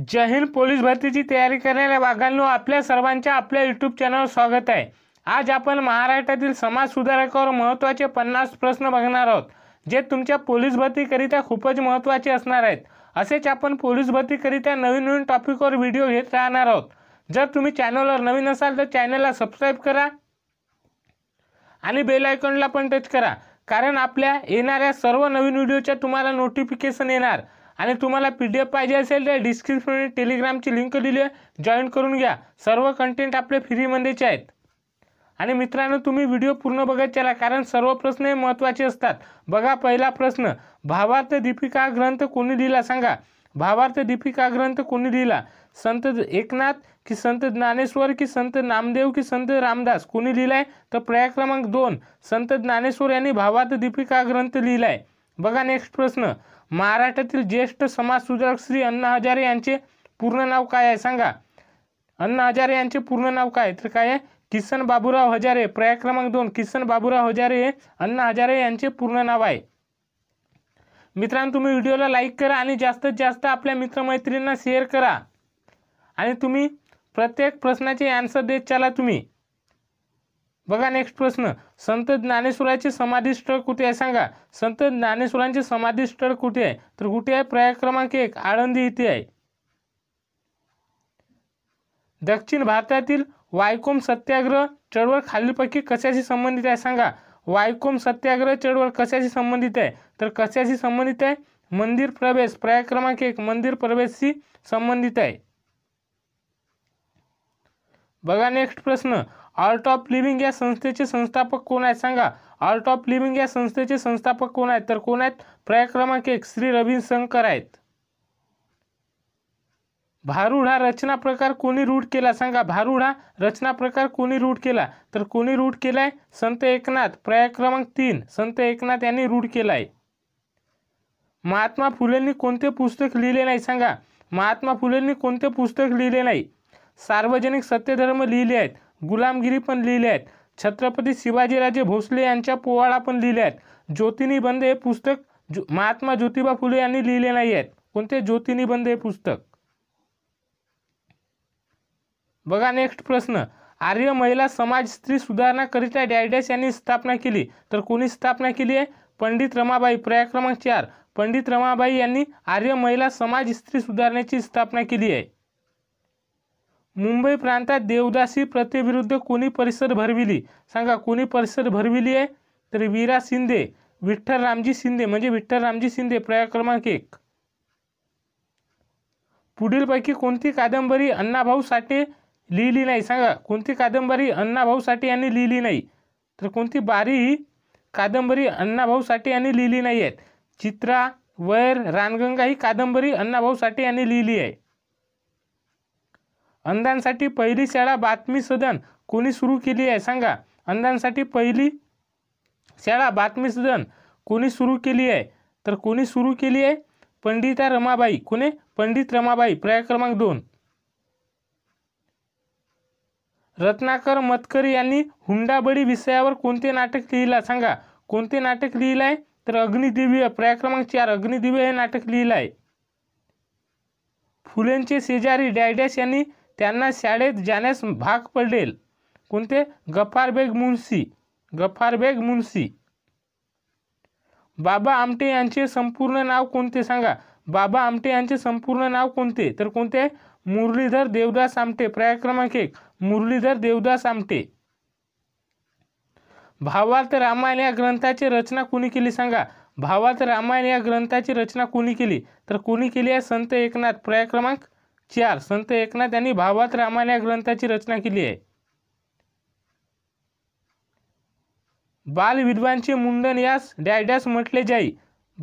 जय Hind police भरतीची तयारी करणाऱ्या वाघांनो आपल्या सर्वांच्या आपल्या यूट्यूब चॅनलवर स्वागत आहे आज आपण महाराष्ट्रातील समाज सुधारकावर महत्त्वाचे पन्नास प्रश्न बघणार आहोत जे तुमच्या पोलीस भरतीकरिता खूपच महत्त्वाचे असणार आहेत असेच आपण पोलीस भरतीकरिता नवीन नवीन टॉपिकवर व्हिडिओ घेत राहणार आहोत जर तुम्ही चॅनलवर नवीन असाल तर चॅनलला सबस्क्राईब करा आणि बेल आयकॉनला पण टच करा कारण आपल्या येणाऱ्या सर्व नवीन व्हिडिओच्या तुम्हाला नोटिफिकेशन येणार आणि तुम्हाला पी डी एफ पाहिजे असेल तर डिस्क्रिप्शन टेलिग्रामची लिंक दिली आहे जॉईन करून घ्या सर्व कंटेंट आपले फ्रीमध्येचे आहेत आणि मित्रांनो तुम्ही व्हिडिओ पूर्ण बघत चला कारण सर्व प्रश्न हे महत्त्वाचे असतात बघा पहिला प्रश्न भावार्थ दीपिका ग्रंथ कोणी लिहिला सांगा भावार्थ दीपिका ग्रंथ कोणी लिहिला संत एकनाथ की संत ज्ञानेश्वर की संत नामदेव की संत रामदास कोणी लिहिला आहे तर पर्याय क्रमांक दोन संत ज्ञानेश्वर यांनी भावार्थ दीपिका ग्रंथ लिहिला आहे बघा नेक्स्ट प्रश्न महाराष्ट्रातील ज्येष्ठ समाजसुधारक श्री अण्णा हजारे यांचे पूर्ण नाव काय आहे सांगा अण्णा हजारे यांचे पूर्ण नाव काय तर काय आहे किसन बाबूराव हजारे पर्याय क्रमांक दोन किसन बाबूराव हजारे हे अण्णा हजारे यांचे पूर्ण नाव आहे मित्रांनो तुम्ही व्हिडिओला लाईक करा आणि जास्तीत जास्त आपल्या मित्रमैत्रिणींना शेअर करा आणि तुम्ही प्रत्येक प्रश्नाचे आन्सर देत चला तुम्ही बघा नेक्स्ट प्रश्न संत ज्ञानेश्वरांची समाधी स्थळ कुठे आहे सांगा संत ज्ञानेश्वरांचे समाधी स्थळ कुठे आहे तर कुठे आहे पर्याय क्रमांक एक आळंदी इथे आहे दक्षिण भारतातील वायकोम सत्याग्रह चळवळ खालीलपैकी कशाशी संबंधित आहे सांगा वायकोम सत्याग्रह चळवळ कशाशी संबंधित आहे तर कशाशी संबंधित आहे मंदिर प्रवेश पर्याय क्रमांक एक मंदिर प्रवेशशी संबंधित आहे बघा नेक्स्ट प्रश्न आर्ट ऑफ लिव्हिंग या संस्थेचे संस्थापक कोण आहेत सांगा आर्ट ऑफ लिव्हिंग या संस्थेचे संस्थापक कोण आहेत तर कोण आहेत पर्याय क्रमांक एक श्री रवींद्र शंकर आहेत भारूड हा रचना प्रकार कोणी रूढ केला सांगा भारूड हा रचना प्रकार कोणी रूढ केला तर कोणी रूढ केलाय संत एकनाथ पर्याय क्रमांक तीन संत एकनाथ यांनी रूढ केलाय महात्मा फुलेंनी कोणते पुस्तक लिहिले नाही सांगा महात्मा फुलेंनी कोणते पुस्तक लिहिले नाही सार्वजनिक सत्यधर्म लिहिले आहेत गुलामगिरी पण लिहिले आहेत छत्रपती शिवाजीराजे भोसले यांच्या पोवाडा पण लिहिल्या आहेत ज्योतिनिबंध हे पुस्तक जो महात्मा ज्योतिबा फुले यांनी लिहिले नाही आहेत कोणते ज्योतिनिबंध हे पुस्तक बघा नेक्स्ट प्रश्न आर्य महिला समाज स्त्री सुधारणाकरिता डॅडॅश यांनी स्थापना केली तर कोणी स्थापना केली आहे पंडित रमाबाई पर्याय क्रमांक चार पंडित रमाबाई यांनी आर्य महिला समाज स्त्री सुधारण्याची स्थापना केली आहे मुंबई प्रांतात देवदासी प्रथेविरुद्ध कोणी परिसर भरविली सांगा कोणी परिसर भरविली आहे तर वीरा शिंदे विठ्ठल रामजी शिंदे म्हणजे विठ्ठल रामजी शिंदे प्रया क्रमांक एक पुढीलपैकी कोणती कादंबरी अण्णाभाऊ साठे लिहिली नाही सांगा कोणती कादंबरी अण्णाभाऊ साठे यांनी लिहिली नाही तर कोणती बारी ही कादंबरी अण्णाभाऊ साठे यांनी लिहिली नाही आहेत चित्रा वैर रानगंगा ही कादंबरी अण्णाभाऊ साठे यांनी लिहिली आहे अंधांसाठी पहिली शाळा बातमी सदन कोणी सुरू केली आहे सांगा अंधांसाठी पहिली शाळा बातमी सदन कोणी सुरू केली आहे तर कोणी सुरू केली आहे पंडिता रमाबाई कोणी पंडित रमाबाई प्रया क्रमांक दोन रत्नाकर मतकरी यांनी हुंडाबळी विषयावर कोणते नाटक लिहिला सांगा कोणते नाटक लिहिलं आहे तर अग्निदिव्य प्रया क्रमांक चार अग्निदिव्य हे नाटक लिहिलं आहे फुलेंचे शेजारी डॅडॅश यांनी त्यांना शाळेत जाण्यास भाग पडेल कोणते गफारबेग मुन्शी गफारबेग मुन्शी बाबा आमटे यांचे संपूर्ण नाव कोणते सांगा बाबा आमटे यांचे संपूर्ण नाव कोणते तर कोणते मुरलीधर देवदास आमटे पर्याय क्रमांक एक मुरलीधर देवदास आमटे भावात रामायण या ग्रंथाची रचना कोणी केली सांगा भावात रामायण या ग्रंथाची रचना कोणी केली तर कोणी केली आहे संत एकनाथ पर्याय क्रमांक चार संत एकनाथ यांनी भावात रामायण या ग्रंथाची रचना केली आहे बालविधवांचे मुंडन यास डॅडॅस म्हटले जाई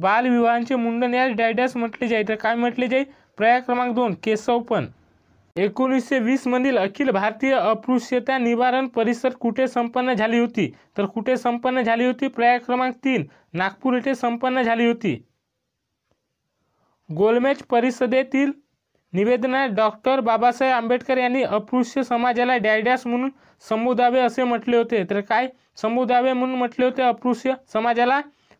बालविवाहांचे मुंडन यास डॅडॅस म्हटले जाई तर काय म्हटले जाई पर्याय क्रमांक दोन केशवपण एकोणीसशे वीसमधील अखिल भारतीय अपृश्यता निवारण परिसर कुठे संपन्न झाली होती तर कुठे संपन्न झाली होती पर्याय क्रमांक तीन नागपूर येथे संपन्न झाली होती गोलमेज परिषदेतील निवेदनात डॉक्टर बाबासाहेब आंबेडकर यांनी अपृश्य समाजाला डॅडॅस म्हणून समुदावे असे म्हटले होते तर काय समुदावे म्हणून म्हटले होते अपृश्य समाजाला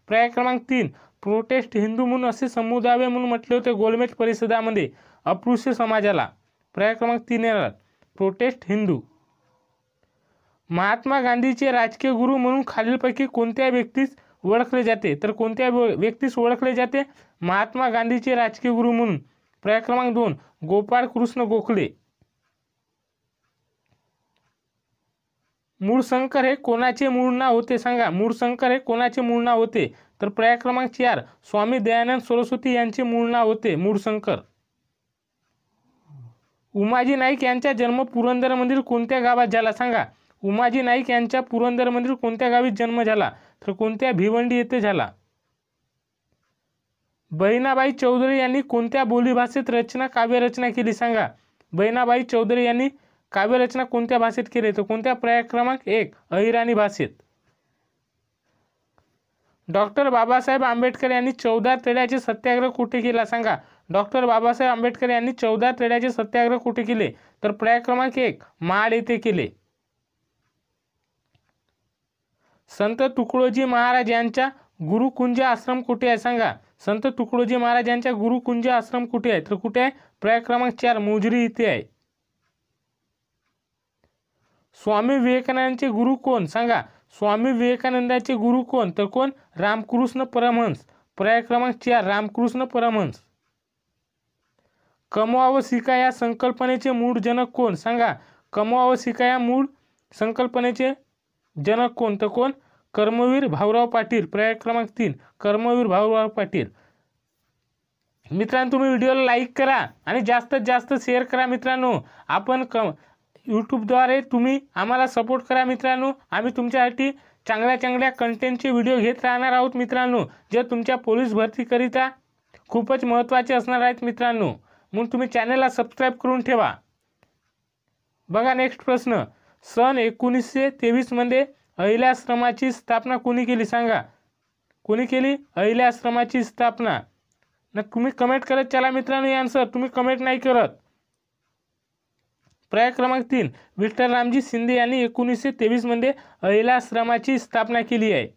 पर्याय क्रमांक तीन प्रोटेस्ट हिंदू म्हणून असे समुदावे म्हणून म्हटले होते गोलमेज परिषदामध्ये अपृश्य समाजाला पर्याय क्रमांक तीन येणार प्रोटेस्ट हिंदू महात्मा गांधीचे राजकीय गुरु म्हणून खालीलपैकी कोणत्या व्यक्तीस ओळखले जाते तर कोणत्या व्यक्तीस ओळखले जाते महात्मा गांधीचे राजकीय गुरु म्हणून पर्याय क्रमांक दोन गोपाळ कृष्ण गोखले मूळशंकर हे कोणाचे मूळ नाव होते सांगा मूळशंकर हे कोणाचे मूळ नाव होते तर पर्याय क्रमांक चार स्वामी दयानंद सरस्वती यांचे मूळ नाव होते मूळशंकर उमाजी नाईक यांचा जन्म पुरंदर मंदिर कोणत्या गावात झाला सांगा उमाजी नाईक यांच्या पुरंदर मंदिर कोणत्या गावी जन्म झाला तर कोणत्या भिवंडी येथे झाला बहिणाबाई चौधरी यांनी कोणत्या बोलीभाषेत रचना काव्यरचना केली सांगा बहिणाबाई चौधरी यांनी काव्यरचना कोणत्या भाषेत केली तर कोणत्या पर्याय क्रमांक एक अहिराणी भाषेत डॉक्टर बाबासाहेब आंबेडकर यांनी चौदा तेड्याचे सत्याग्रह कुठे केला सांगा डॉक्टर बाबासाहेब आंबेडकर यांनी चौदा तेड्याचे सत्याग्रह कुठे केले तर पर्याय क्रमांक एक माड येथे केले संत तुकडोजी महाराज यांच्या गुरुकुंज आश्रम कुठे आहे सांगा संत तुकडोजी महाराज यांच्या गुरुकुंज आश्रम कुठे आहे तर कुठे आहे पर्याय क्रमांक चार मोजरी इथे आहे स्वामी विवेकानंदांचे गुरु कोण सांगा स्वामी विवेकानंदाचे गुरु कोण तर कोण रामकृष्ण परमहंस पर्याय क्रमांक चार रामकृष्ण परमहंस कमवा व शिका या संकल्पनेचे मूळ जनक कोण सांगा कमवा व शिका या मूळ संकल्पनेचे जनक कोण तर कोण कर्मवीर भाऊराव पाटील पर्याय क्रमांक तीन कर्मवीर भाऊराव पाटील मित्रांनो तुम्ही व्हिडिओला लाईक करा आणि जास्तीत जास्त शेअर करा मित्रांनो आपण क यूट्यूबद्वारे तुम्ही आम्हाला सपोर्ट करा मित्रांनो आम्ही तुमच्यासाठी चांगल्या चांगल्या कंटेंटचे व्हिडिओ घेत राहणार आहोत मित्रांनो जे तुमच्या पोलीस भरतीकरिता खूपच महत्त्वाचे असणार आहेत मित्रांनो म्हणून तुम्ही चॅनलला सबस्क्राईब करून ठेवा बघा नेक्स्ट प्रश्न सन एकोणीसशे तेवीसमध्ये अहिल्याश्रमाची स्थापना कोणी केली सांगा कोणी केली अहिल्याश्रमाची स्थापना न तुम्ही कमेंट करत चला मित्रांनो आन्सर तुम्ही कमेंट नाही करत प्रया क्रमांक तीन विठ्ठल रामजी शिंदे यांनी एकोणीसशे तेवीसमध्ये अहिलाश्रमाची स्थापना केली आहे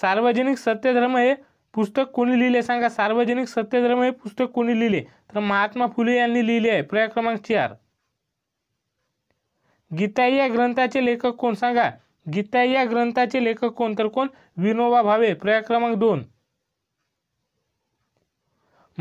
सार्वजनिक सत्यधर्म हे पुस्तक कोणी लिहिले सांगा सार्वजनिक सत्यधर्म हे पुस्तक कोणी लिहिले तर महात्मा फुले यांनी लिहिले आहे पर्याय क्रमांक चार गीता या ग्रंथाचे लेखक कोण सांगा गीता या ग्रंथाचे लेखक कोण तर कोण विनोबा भावे प्रया क्रमांक दोन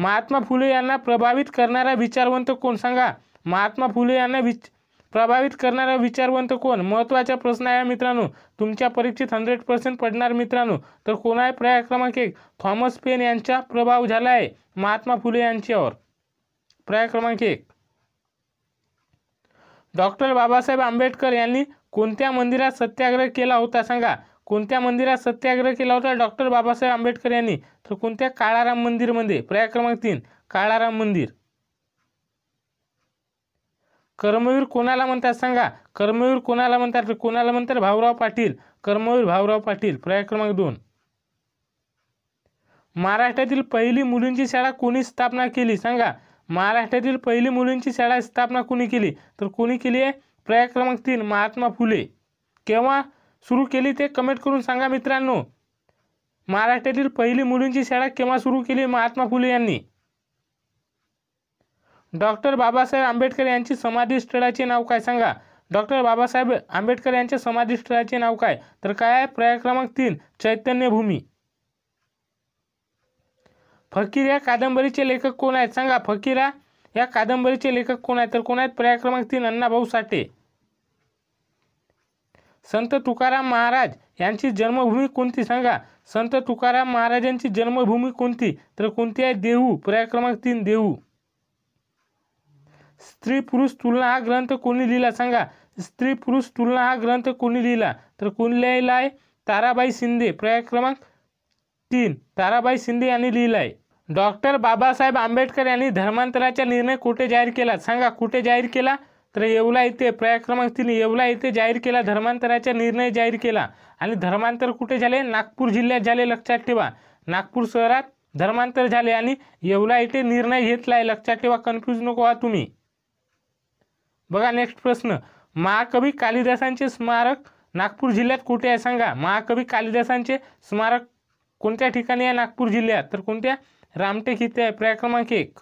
महात्मा फुले यांना प्रभावित करणारा विचारवंत कोण सांगा महात्मा फुले यांना विच प्रभावित करणारा विचारवंत कोण महत्त्वाचा प्रश्न आहे मित्रांनो तुमच्या परीक्षेत हंड्रेड पर्सेंट पडणार मित्रांनो तर कोण आहे प्रया क्रमांक एक थॉमस पेन यांचा प्रभाव झाला आहे महात्मा फुले यांच्यावर प्रया क्रमांक एक डॉक्टर बाबासाहेब आंबेडकर यांनी कोणत्या मंदिरात सत्याग्रह केला होता सांगा कोणत्या मंदिरात सत्याग्रह केला होता डॉक्टर बाबासाहेब आंबेडकर यांनी तर कोणत्या काळाराम मंदिरमध्ये पर्याय क्रमांक तीन काळाराम मंदिर कर्मवीर कोणाला म्हणतात सांगा कर्मवीर कोणाला म्हणतात तर कोणाला म्हणतात भाऊराव पाटील कर्मवीर भाऊराव पाटील पर्याय क्रमांक दोन महाराष्ट्रातील पहिली मुलींची शाळा कोणी स्थापना केली सांगा महाराष्ट्रातील पहिली मुलींची शाळा स्थापना कोणी केली तर कोणी केली आहे पर्याय क्रमांक तीन महात्मा फुले केव्हा सुरू केली ते कमेंट करून सांगा मित्रांनो महाराष्ट्रातील पहिली मुलींची शाळा केव्हा सुरू केली महात्मा फुले यांनी डॉक्टर बाबासाहेब आंबेडकर यांची समाधी स्थळाचे नाव काय सांगा डॉक्टर बाबासाहेब आंबेडकर यांच्या समाधी स्थळाचे नाव काय तर काय आहे प्रया क्रमांक तीन चैतन्यभूमी फकीर या कादंबरीचे लेखक कोण आहेत सांगा फकीरा या कादंबरीचे लेखक कोण आहेत तर कोण आहेत पर्याय क्रमांक तीन अण्णाभाऊ साठे संत तुकाराम महाराज यांची जन्मभूमी कोणती सांगा संत तुकाराम महाराजांची जन्मभूमी कोणती तर कोणती आहे देहू पर्याय क्रमांक तीन देहू स्त्री पुरुष तुलना हा ग्रंथ कोणी लिहिला सांगा स्त्री पुरुष तुलना हा ग्रंथ कोणी लिहिला तर कोण लिहिला आहे ताराबाई शिंदे पर्याय क्रमांक तीन ताराबाई शिंदे यांनी लिहिला आहे डॉक्टर बाबासाहेब आंबेडकर यांनी धर्मांतराचा निर्णय कुठे जाहीर केला सांगा कुठे जाहीर केला तर येवला येथे पर्याय क्रमांक तीन येवला येथे जाहीर केला धर्मांतराचा निर्णय जाहीर केला आणि धर्मांतर कुठे झाले नागपूर जिल्ह्यात झाले लक्षात ठेवा नागपूर शहरात धर्मांतर झाले आणि येवला येथे निर्णय घेतला आहे लक्षात ठेवा कन्फ्यूज नको व्हा तुम्ही बघा नेक्स्ट प्रश्न महाकवी कालिदासांचे स्मारक नागपूर जिल्ह्यात कुठे आहे सांगा महाकवी कालिदासांचे स्मारक कोणत्या ठिकाणी आहे नागपूर जिल्ह्यात तर कोणत्या रामटेक इथे आहे प्रया क्रमांक एक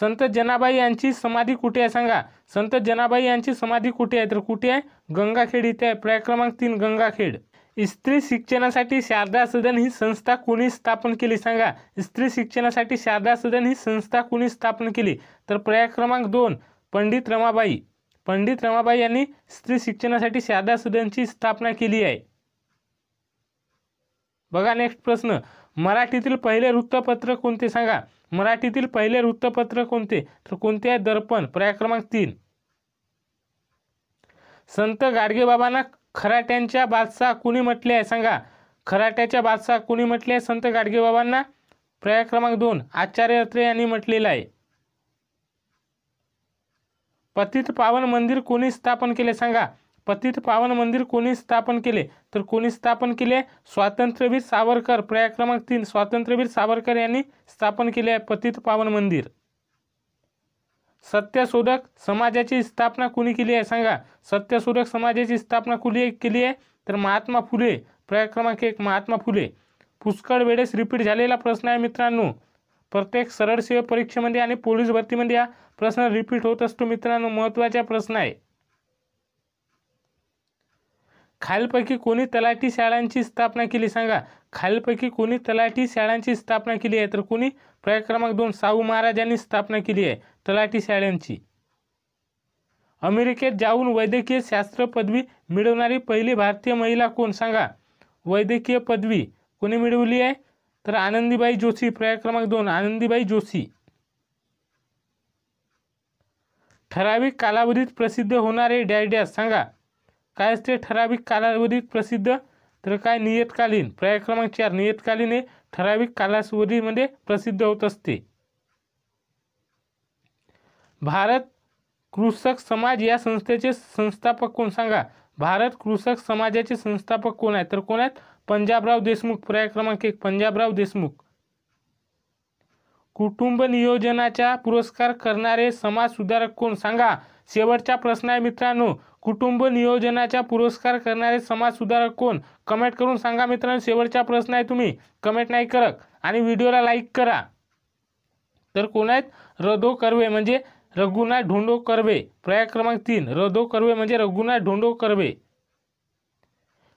संत जनाबाई यांची समाधी कुठे आहे सांगा संत जनाबाई यांची समाधी कुठे आहे तर कुठे आहे गंगाखेड इथे आहे पर्याय क्रमांक तीन गंगाखेड स्त्री शिक्षणासाठी शारदा सदन ही संस्था कोणी स्थापन केली सांगा स्त्री शिक्षणासाठी शारदा सदन ही संस्था कोणी स्थापन केली तर पर्याय क्रमांक दोन पंडित रमाबाई पंडित रमाबाई यांनी स्त्री शिक्षणासाठी शारदा सदनची स्थापना केली आहे बघा नेक्स्ट प्रश्न मराठीतील पहिले वृत्तपत्र कोणते सांगा मराठीतील पहिले वृत्तपत्र कोणते तर कोणते आहे दर्पण पर्याय क्रमांक तीन संत गाडगेबाबांना खराट्यांच्या बादशाह कुणी म्हटले आहे सांगा खराट्याच्या बादशाह कुणी म्हटले आहे संत गाडगेबाबांना पर्याय क्रमांक दोन आचार्य अत्रे यांनी म्हटलेला आहे पतित पावन मंदिर कोणी स्थापन केले सांगा पतित पावन मंदिर कोणी स्थापन केले तर कोणी स्थापन केले स्वातंत्र्यवीर सावरकर प्रया क्रमांक तीन स्वातंत्र्यवीर सावरकर यांनी स्थापन केले आहे पतित पावन मंदिर सत्यशोधक समाजाची स्थापना कोणी केली आहे सांगा सत्यशोधक समाजाची स्थापना कुणी केली आहे तर महात्मा फुले पर्याय क्रमांक एक महात्मा फुले पुष्कळ वेळेस रिपीट झालेला प्रश्न आहे मित्रांनो प्रत्येक सरळ सेवा परीक्षेमध्ये आणि पोलीस भरतीमध्ये हा प्रश्न रिपीट होत असतो मित्रांनो महत्त्वाचा प्रश्न आहे खालपैकी कोणी तलाठी शाळांची स्थापना केली सांगा खालपैकी कोणी तलाठी शाळांची स्थापना केली आहे तर कोणी प्रयोग क्रमांक दोन साहू महाराजांनी स्थापना केली आहे तलाठी शाळांची अमेरिकेत जाऊन वैद्यकीय शास्त्र पदवी मिळवणारी पहिली भारतीय महिला कोण सांगा वैद्यकीय पदवी कोणी मिळवली आहे तर आनंदीबाई जोशी प्रयोग क्रमांक दोन आनंदीबाई जोशी ठराविक कालावधीत प्रसिद्ध होणारे डॅश सांगा काय असते ठराविक कालावधीत प्रसिद्ध तर काय नियतकालीन पर्याय क्रमांक चार नियतकालीन हे ठराविक कालावधीमध्ये प्रसिद्ध होत असते भारत कृषक समाज या संस्थेचे संस्थापक कोण सांगा भारत कृषक समाजाचे संस्थापक कोण आहेत तर कोण आहेत पंजाबराव देशमुख पर्याय क्रमांक एक पंजाबराव देशमुख कुटुंब नियोजनाचा पुरस्कार करणारे समाज सुधारक कोण सांगा शेवटचा प्रश्न आहे मित्रांनो कुटुंब नियोजनाचा पुरस्कार करणारे समाज सुधारक कोण कमेंट करून सांगा मित्रांनो शेवटचा प्रश्न आहे तुम्ही कमेंट नाही करत आणि व्हिडिओला लाईक करा तर कोण आहेत रदो कर्वे म्हणजे रघुनाथ ढोंडो कर्वे पर्याय क्रमांक तीन रदो कर्वे म्हणजे रघुनाथ ढोंडो कर्वे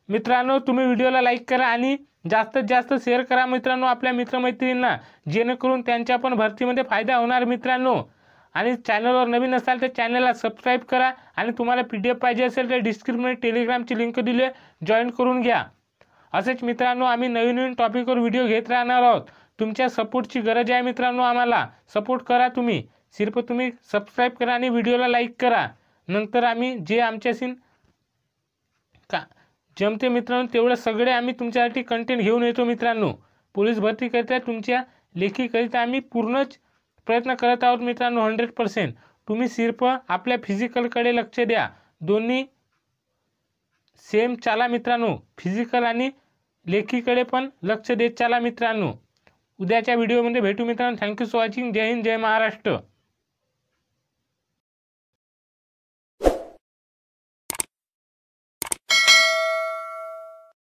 मित्रांनो तुम्ही व्हिडिओला लाईक करा आणि जास्तीत जास्त शेअर करा मित्रांनो आपल्या मित्रमैत्रिणींना जेणेकरून त्यांच्या पण भरतीमध्ये फायदा होणार मित्रांनो आणि चॅनलवर नवीन असाल तर चॅनलला सबस्क्राईब करा आणि तुम्हाला पी डी एफ पाहिजे असेल तर डिस्क्रिप्शन टेलिग्रामची लिंक दिली आहे जॉईन करून घ्या असेच मित्रांनो आम्ही नवीन नवीन टॉपिकवर व्हिडिओ घेत राहणार आहोत तुमच्या सपोर्टची गरज आहे मित्रांनो आम्हाला सपोर्ट करा तुम्ही सिर्फ तुम्ही सबस्क्राईब करा आणि व्हिडिओला लाईक करा नंतर आम्ही जे आमच्याशी का जमते मित्रांनो तेवढं सगळे आम्ही तुमच्यासाठी कंटेंट घेऊन येतो मित्रांनो पोलीस भरतीकरिता तुमच्या लेखीकरिता आम्ही पूर्णच प्रयत्न करत आहोत मित्रांनो हंड्रेड पर्सेंट तुम्ही सिर्फ आपल्या फिजिकलकडे लक्ष द्या दोन्ही सेम चाला मित्रांनो फिजिकल आणि लेखीकडे पण लक्ष देत चाला मित्रांनो उद्याच्या व्हिडिओमध्ये भेटू मित्रांनो थँक्यू फॉर वॉचिंग जय हिंद जय महाराष्ट्र